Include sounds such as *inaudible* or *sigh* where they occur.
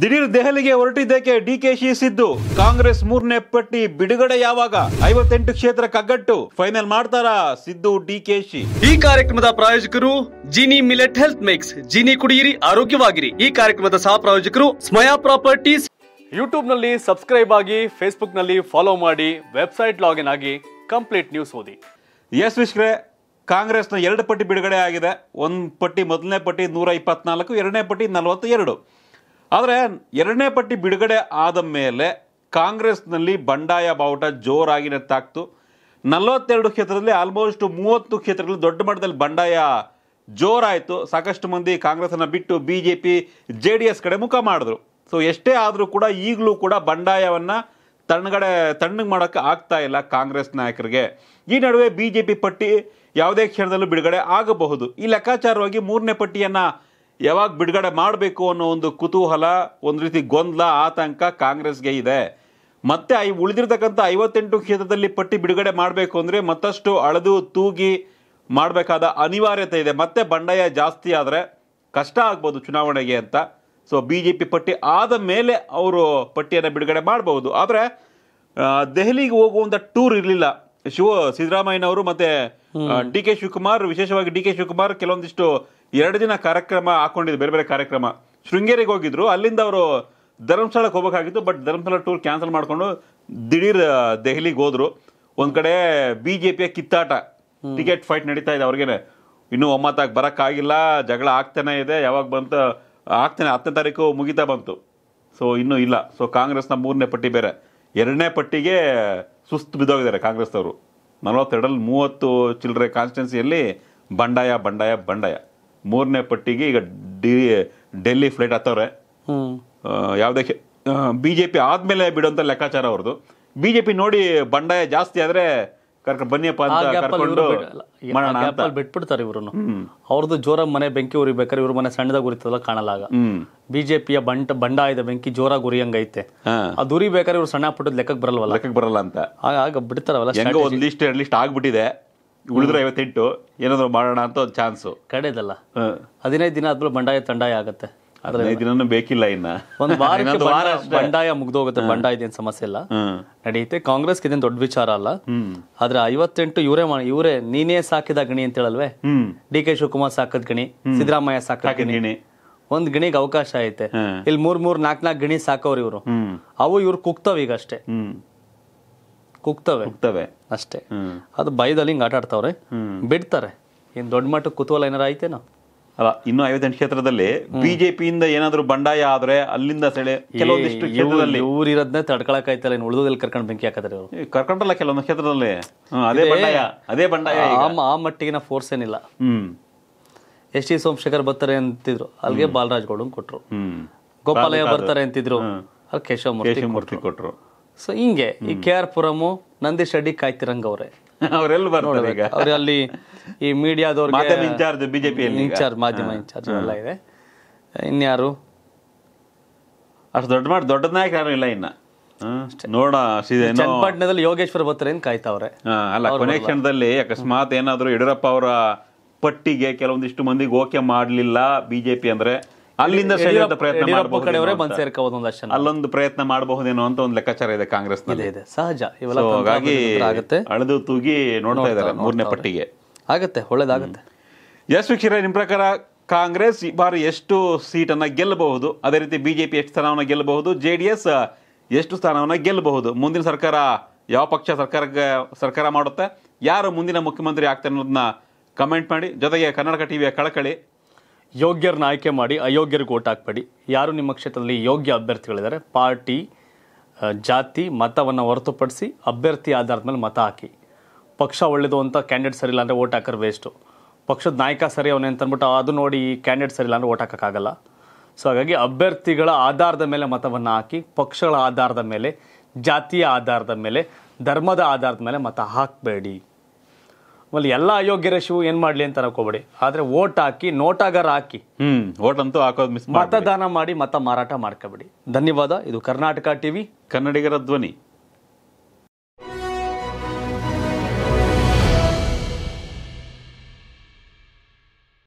ದಿಢೀರ್ ದೆಹಲಿಗೆ ಹೊರಟಿದ್ದಕ್ಕೆ ಡಿಕೆಶಿ ಸಿದ್ದು ಕಾಂಗ್ರೆಸ್ ಮೂರನೇ ಪಟ್ಟಿ ಬಿಡುಗಡೆ ಯಾವಾಗ ಐವತ್ತೆಂಟು ಕ್ಷೇತ್ರ ಕಗ್ಗಟ್ಟು ಫೈನಲ್ ಮಾಡ್ತಾರಾ ಸಿದ್ದು ಡಿಕೆಶಿ ಈ ಕಾರ್ಯಕ್ರಮದ ಪ್ರಾಯೋಜಕರು Jini millet health mix Jini ಕುಡಿಯಿರಿ ಆರೋಗ್ಯವಾಗಿರಿ ಈ ಕಾರ್ಯಕ್ರಮದ ಸಹ ಪ್ರಾಯೋಜಕರು ಸ್ಮಯಾ ಪ್ರಾಪರ್ಟೀಸ್ ಯೂಟ್ಯೂಬ್ ನಲ್ಲಿ ಸಬ್ಸ್ಕ್ರೈಬ್ ಆಗಿ ಫೇಸ್ಬುಕ್ ನಲ್ಲಿ ಫಾಲೋ ಮಾಡಿ ವೆಬ್ಸೈಟ್ ಲಾಗಿನ್ ಆಗಿ ಕಂಪ್ಲೀಟ್ ನ್ಯೂಸ್ ಓದಿ ಎಸ್ ಕಾಂಗ್ರೆಸ್ ಕಾಂಗ್ರೆಸ್ನ ಎರಡು ಪಟ್ಟಿ ಬಿಡುಗಡೆ ಆಗಿದೆ ಒಂದು ಪಟ್ಟಿ ಮೊದಲನೇ ಪಟ್ಟಿ ನೂರ ಇಪ್ಪತ್ನಾಲ್ಕು ಎರಡನೇ ಪಟ್ಟಿ ನಲವತ್ತ ಎರಡು ಆದರೆ ಎರಡನೇ ಪಟ್ಟಿ ಬಿಡುಗಡೆ ಆದ ಮೇಲೆ ಕಾಂಗ್ರೆಸ್ನಲ್ಲಿ ಬಂಡಾಯ ಬಾವುಟ ಜೋರಾಗಿ ನೆತ್ತಾಕ್ತು ನಲವತ್ತೆರಡು ಕ್ಷೇತ್ರದಲ್ಲಿ ಆಲ್ಮೋಸ್ಟ್ ಮೂವತ್ತು ಕ್ಷೇತ್ರಗಳಲ್ಲಿ ದೊಡ್ಡ ಮಟ್ಟದಲ್ಲಿ ಬಂಡಾಯ ಜೋರಾಯಿತು ಸಾಕಷ್ಟು ಮಂದಿ ಕಾಂಗ್ರೆಸ್ಸನ್ನು ಬಿಟ್ಟು B J P J D S ಕಡೆ ಮುಖ ಮಾಡಿದ್ರು ಸೊ ಎಷ್ಟೇ ಆದರೂ ಕೂಡ ಈಗಲೂ ಕೂಡ ಬಂಡಾಯವನ್ನು ತಣ್ಣಗಡೆ ತಣ್ಣಗೆ ಮಾಡೋಕ್ಕೆ ಆಗ್ತಾ ಇಲ್ಲ ಕಾಂಗ್ರೆಸ್ ನಾಯಕರಿಗೆ ಈ ನಡುವೆ ಬಿ ಜೆ ಪಿ ಪಟ್ಟಿ ಯಾವುದೇ ಕ್ಷಣದಲ್ಲೂ ಬಿಡುಗಡೆ ಆಗಬಹುದು ಈ ಲೆಕ್ಕಾಚಾರವಾಗಿ ಮೂರನೇ ಪಟ್ಟಿಯನ್ನು ಯಾವಾಗ ಬಿಡುಗಡೆ ಮಾಡಬೇಕು ಅನ್ನೋ ಒಂದು ಕುತೂಹಲ ಒಂದು ರೀತಿ ಗೊಂದಲ ಆತಂಕ ಕಾಂಗ್ರೆಸ್ಗೆ ಇದೆ ಮತ್ತೆ ಐ ಉಳಿದಿರ್ತಕ್ಕಂಥ ಐವತ್ತೆಂಟು ಕ್ಷೇತ್ರದಲ್ಲಿ ಪಟ್ಟಿ ಬಿಡುಗಡೆ ಮಾಡಬೇಕು ಅಂದರೆ ಮತ್ತಷ್ಟು ಅಳೆದು ತೂಗಿ ಮಾಡಬೇಕಾದ ಅನಿವಾರ್ಯತೆ ಇದೆ ಮತ್ತೆ ಬಂಡಾಯ ಜಾಸ್ತಿ ಆದರೆ ಕಷ್ಟ ಆಗ್ಬೋದು ಚುನಾವಣೆಗೆ ಅಂತ ಸೊ ಬಿ ಜೆ ಪಿ ಪಟ್ಟಿ ಆದ ಮೇಲೆ ಅವರು ಪಟ್ಟಿಯನ್ನು ಬಿಡುಗಡೆ ಮಾಡಬಹುದು ಆದರೆ ದೆಹಲಿಗೆ ಹೋಗುವಂಥ ಟೂರ್ ಇರಲಿಲ್ಲ ಶಿವ ಸಿದ್ದರಾಮಯ್ಯನವರು ಮತ್ತೆ ಡಿ ಕೆ ಶಿವಕುಮಾರ್ ವಿಶೇಷವಾಗಿ ಡಿ ಕೆ ಶಿವಕುಮಾರ್ ಕೆಲವೊಂದಿಷ್ಟು ಎರಡು ದಿನ ಕಾರ್ಯಕ್ರಮ ಹಾಕೊಂಡಿದ್ದು ಬೇರೆ ಬೇರೆ ಕಾರ್ಯಕ್ರಮ ಶೃಂಗೇರಿಗೆ ಹೋಗಿದ್ರು ಅಲ್ಲಿಂದ ಅವರು ಧರ್ಮಸ್ಥಳಕ್ಕೆ ಹೋಗಬೇಕಾಗಿತ್ತು ಬಟ್ ಧರ್ಮಸ್ಥಳ ಟೂರ್ ಕ್ಯಾನ್ಸಲ್ ಮಾಡಿಕೊಂಡು ದಿಢೀರ್ ದೆಹಲಿಗೆ ಹೋದ್ರು ಒಂದು ಕಡೆ ಬಿ ಜೆ ಪಿಯ ಕಿತ್ತಾಟ ಟಿಕೆಟ್ ಫೈಟ್ ನಡೀತಾ ಇದೆ ಅವ್ರಿಗೆ ಇನ್ನೂ ಒಮ್ಮತ್ತಾಗಿ ಬರೋಕ್ಕಾಗಿಲ್ಲ ಜಗಳ ಆಗ್ತಾನೆ ಇದೆ ಯಾವಾಗ ಬಂತು ಆಗ್ತಾನೆ ಹತ್ತನೇ ತಾರೀಕು ಮುಗಿತಾ ಬಂತು ಸೊ ಇನ್ನೂ ಇಲ್ಲ ಸೊ ಕಾಂಗ್ರೆಸ್ನ ಮೂರನೇ ಪಟ್ಟಿ ಬೇರೆ ಎರಡನೇ ಪಟ್ಟಿಗೆ ಸುಸ್ತು ಬಿದ್ದೋಗಿದ್ದಾರೆ ಕಾಂಗ್ರೆಸ್ನವರು ನಲವತ್ತೆರಡರಲ್ಲಿ ಮೂವತ್ತು ಚಿಲ್ಲರೆ ಕಾನ್ಸ್ಟಿಟ್ಯೂನ್ಸಿಯಲ್ಲಿ ಬಂಡಾಯ ಬಂಡಾಯ ಬಂಡಾಯ ಮೂರನೇ ಪಟ್ಟಿಗೆ ಈಗ ಡಿ ಡೆಲ್ಲಿ ಫ್ಲೈಟ್ ಹತ್ತವ್ರೆ ಹ್ಮ್ ಬಿ ಜೆ ಪಿ ಆದಮೇಲೆ ಬಿಡುವಂಥ ಲೆಕ್ಕಾಚಾರ ಅವ್ರದ್ದು ಬಿ ಜೆ ಪಿ ನೋಡಿ ಬಂಡಾಯ ಜಾಸ್ತಿ ಆದರೆ ಕರ್ಕೊಂಡು ಬನ್ನಿಯಪ್ಪ ಅಂತ ಕರ್ಕೊಂಡು ಬಿಟ್ಬಿಡ್ತಾರೆ ಇವರು ಅವ್ರದ್ದು ಜೋರ ಮನೆ ಬೆಂಕಿ ಉರಿಬೇಕಾದ್ರೆ ಇವ್ರ ಮನೆ ಸಣ್ಣದಾಗ ಉರಿತದಲ್ಲ ಕಾಣಲ್ಲ ಆಗ ಬಿಜೆಪಿಯ ಬಂಟ ಬಂಡಾಯದ ಬೆಂಕಿ ಜೋರಾಗಿ ಉರಿಯಂಗೈತೆ ಅದು ಉರಿಬೇಕಾದ್ರೆ ಇವ್ರು ಸಣ್ಣ ಪುಟ್ಟದ ಲೆಕ್ಕಕ್ಕೆ ಬರಲ್ವಲ್ಲ ಲೆಕ್ಕಕ್ಕೆ ಬರಲ್ಲ ಅಂತ ಆಗ ಬಿಡ್ತಾರಲ್ಲ ಲಿಸ್ಟ್ ಎರಡು ಲಿಸ್ಟ್ ಆಗ್ಬಿಟ್ಟಿದೆ ಉಳಿದ್ರೆ ಐವತ್ತೆಂಟು ಏನಾದ್ರು ಮಾಡೋಣ ಅಂತ ಒಂದು ಚಾನ್ಸ್ ಕಡೆದಲ್ಲ ಹದಿನೈದು ದಿನ ಆದ್ಮೇಲೆ ಬಂಡಾಯ ತಂಡಾಯ ಆಗುತ್ತೆ ದಿನನೂ ಬೇಕಿಲ್ಲ ಇನ್ನ ಒಂದು ವಾರ ಬಂಡಾಯ ಮುಗ್ದೋಗುತ್ತೆ ಬಂಡಾಯ ಇದೇನು ಸಮಸ್ಯೆ ಇಲ್ಲ ನಡೆಯುತ್ತೆ ಕಾಂಗ್ರೆಸ್ ಇದೇನು ದೊಡ್ಡ ವಿಚಾರ ಅಲ್ಲ ಆದ್ರೆ ಐವತ್ತೆಂಟು ಇವರೇ ಇವರೇ ನೀನೇ ಸಾಕಿದ ಗಣಿ ಅಂತ ಹೇಳಲ್ವೇ ಡಿ ಕೆ ಶಿವಕುಮಾರ್ ಸಾಕದ ಗಣಿ ಸಿದ್ದರಾಮಯ್ಯ ಸಾಕಿದ ಗಣಿ ಒಂದ್ ಗಣಿಗೆ ಅವಕಾಶ ಐತೆ ಇಲ್ಲಿ ಮೂರ್ ಮೂರ್ ನಾಲ್ಕ್ ನಾಲ್ಕು ಗಣಿ ಸಾಕವ್ರಿ ಇವರು ಅವು ಇವ್ರು ಕುಕ್ತವ್ ಈಗ ಅಷ್ಟೇ ಕುಗ್ತವೆ ಕುಗ್ತವೆ ಅಷ್ಟೇ ಅದು ಭಯದಲ್ಲಿ ಹಿಂಗೆ ಆಟಾಡ್ತಾವ್ರೆ ಬಿಡ್ತಾರೆ ಏನು ದೊಡ್ಡ ಮಟ್ಟಕ್ಕೆ ಕುತೂಹಲ ಏನಾರ ಐತೇನೋ ಅಲ್ಲ ಇನ್ನು ಐವತ್ತೆಂಟು ಕ್ಷೇತ್ರದಲ್ಲಿ ಬಿಜೆಪಿಯಿಂದ ಏನಾದರೂ ಬಂಡಾಯ ಆದ್ರೆ ಅಲ್ಲಿಂದ ಸೆಳೆ ಕೆಲವೊಂದಿಷ್ಟು ಕ್ಷೇತ್ರದಲ್ಲಿ ಊರಿರೋದನ್ನೇ ತಡ್ಕೊಳಕ್ ಆಯ್ತಲ್ಲ ಇನ್ನು ಉಳಿದೋದಲ್ಲಿ ಕರ್ಕೊಂಡು ಬೆಂಕಿ ಹಾಕತಾರೆ ಅವರು ಕರ್ಕೊಂಡ್ರಲ್ಲ ಕೆಲವೊಂದು ಕ್ಷೇತ್ರದಲ್ಲಿ ಅದೇ ಬಂಡಾಯ ಅದೇ ಬಂಡಾಯ ಆ ಮಟ್ಟಿಗಿನ ಫೋರ್ಸ್ ಏನಿಲ್ಲ ಎಸ್ ಟಿ ಸೋಮಶೇಖರ್ ಬರ್ತಾರೆ ಅಂತಿದ್ರು ಅಲ್ಲಿಗೆ ಬಾಲರಾಜ್ ಗೌಡ ಕೊಟ್ರು ಗೋಪಾಲಯ್ಯ ಬರ್ತಾರೆ ಅಂತಿದ್ರು ಅಲ್ಲಿ ಕೇಶವ ಮೂರ್ತಿ ಕೊಟ್ರು ಸೊ ಹಿಂಗೆ ಈ ಕೆ ಆರ್ ಪುರಮು ನಂದೀಶ್ ರೆಡ್ಡಿ ಕಾಯ್ತಿರಂಗ್ ಅವರೇ *laughs* ಅವರೆಲ್ಲ ಬರ್ತಾರೆ ಈಗ ಅಲ್ಲಿ ಈ ಮೀಡಿಯಾದವ್ರಿಗೆ ಇನ್ಚಾರ್ಜ್ ಬಿಜೆಪಿ ಇನ್ಚಾರ್ಜ್ ಮಾಧ್ಯಮ ಇನ್ಚಾರ್ಜ್ ಎಲ್ಲ ಇದೆ ಇನ್ಯಾರು ಅಷ್ಟು ದೊಡ್ಡ ಮಾಡಿ ದೊಡ್ಡ ನಾಯಕ ಯಾರು ಇಲ್ಲ ಇನ್ನ ನೋಡ ಚನ್ನಪಟ್ಟಣದಲ್ಲಿ ಯೋಗೇಶ್ವರ್ ಬರ್ತಾರೆ ಅಂತ ಕಾಯ್ತಾವ್ರೆ ಅಲ್ಲ ಕೊನೆ ಕ್ಷಣದಲ್ಲಿ ಅಕಸ್ಮಾತ್ ಏನಾದ್ರು ಯಡಿಯೂರಪ್ಪ ಅವರ ಪಟ್ಟಿಗೆ ಕೆಲವೊಂದಿಷ್ಟು ಮಂದಿಗೆ ಓಕೆ ಮಾಡಲಿಲ್ಲ ಬಿಜೆಪಿ ಅಂದ್ರೆ ಅಲ್ಲಿಂದ ಪ್ರಯತ್ನ ಮಾಡಬಹುದು ಬಂದು ಒಂದಷ್ಟು ಅಲ್ಲೊಂದು ಪ್ರಯತ್ನ ಮಾಡಬಹುದೇನೋ ಅಂತ ಒಂದು ಲೆಕ್ಕಾಚಾರ ಇದೆ ಕಾಂಗ್ರೆಸ್ ಇದೆ ಇದೆ ಸಹಜ ಇವೆಲ್ಲ ಹಾಗಾಗಿ ಆಗುತ್ತೆ ಅಳೆದು ತೂಗಿ ನೋಡ್ತಾ ಇದ್ದಾರೆ ಮೂರನೇ ಪಟ್ಟಿಗೆ ಆಗತ್ತೆ ಒಳ್ಳೇದಾಗತ್ತೆ ಎಸ್ ವೀಕ್ಷರ ನಿಮ್ಮ ಪ್ರಕಾರ ಕಾಂಗ್ರೆಸ್ ಈ ಬಾರಿ ಎಷ್ಟು ಸೀಟನ್ನು ಗೆಲ್ಲಬಹುದು ಅದೇ ರೀತಿ ಬಿಜೆಪಿ ಎಷ್ಟು ಸ್ಥಾನವನ್ನು ಗೆಲ್ಲಬಹುದು ಜೆ ಡಿ ಎಸ್ ಎಷ್ಟು ಸ್ಥಾನವನ್ನು ಗೆಲ್ಲಬಹುದು ಮುಂದಿನ ಸರ್ಕಾರ ಯಾವ ಪಕ್ಷ ಸರ್ಕಾರ ಸರ್ಕಾರ ಮಾಡುತ್ತೆ ಯಾರು ಮುಂದಿನ ಮುಖ್ಯಮಂತ್ರಿ ಆಗ್ತಾರೆ ಅನ್ನೋದನ್ನ ಕಮೆಂಟ್ ಮಾಡಿ ಜೊತೆಗೆ ಕನ್ನಡಕ ಟಿವಿಯ ಕಳಕಳಿ ಯೋಗ್ಯರನ್ನ ಆಯ್ಕೆ ಮಾಡಿ ಅಯೋಗ್ಯರಿಗೆ ಓಟ್ ಹಾಕಬೇಡಿ ಯಾರು ನಿಮ್ಮ ಕ್ಷೇತ್ರದಲ್ಲಿ ಯೋಗ್ಯ ಅಭ್ಯರ್ಥಿಗಳಿದ್ದಾರೆ ಪಾರ್ಟಿ ಜಾತಿ ಮತವನ್ನು ಹೊರತುಪಡಿಸಿ ಅಭ್ಯರ್ಥಿ ಆಧಾರದ ಮೇಲೆ ಮತ ಹಾಕಿ ಪಕ್ಷ ಒಳ್ಳೆಯದು ಅಂತ ಕ್ಯಾಂಡಿಡೇಟ್ ಸರಿ ಇಲ್ಲ ಅಂದರೆ ಓಟ್ ಹಾಕೋರು ವೇಸ್ಟು ಪಕ್ಷದ ನಾಯಕ ಸರಿ ಅವನೇ ಅಂತಂದ್ಬಿಟ್ಟು ಅದು ನೋಡಿ ಈ ಕ್ಯಾಂಡಿಡೇಟ್ ಸರಿ ಇಲ್ಲ ಅಂದರೆ ಓಟ್ ಹಾಕೋಕ್ಕಾಗಲ್ಲ ಸೊ ಹಾಗಾಗಿ ಅಭ್ಯರ್ಥಿಗಳ ಆಧಾರದ ಮೇಲೆ ಮತವನ್ನು ಹಾಕಿ ಪಕ್ಷಗಳ ಆಧಾರದ ಮೇಲೆ ಜಾತಿಯ ಆಧಾರದ ಮೇಲೆ ಧರ್ಮದ ಆಧಾರದ ಮೇಲೆ ಮತ ಹಾಕಬೇಡಿ ಆಮೇಲೆ ಎಲ್ಲ ಅಯೋಗ್ಯರ ಶಿವು ಏನು ಮಾಡ್ಲಿ ಅಂತ ಅನ್ಕೋಬೇಡಿ ಆದ್ರೆ ಓಟ್ ಹಾಕಿ ನೋಟಾಗಾರ ಹಾಕಿ ಹ್ಮ್ ಓಟ್ ಅಂತೂ ಹಾಕೋದು ಮಿಸ್ ಮತದಾನ ಮಾಡಿ ಮತ ಮಾರಾಟ ಮಾಡ್ಕೋಬೇಡಿ ಧನ್ಯವಾದ ಇದು ಕರ್ನಾಟಕ ಟಿವಿ ಕನ್ನಡಿಗರ ಧ್ವನಿ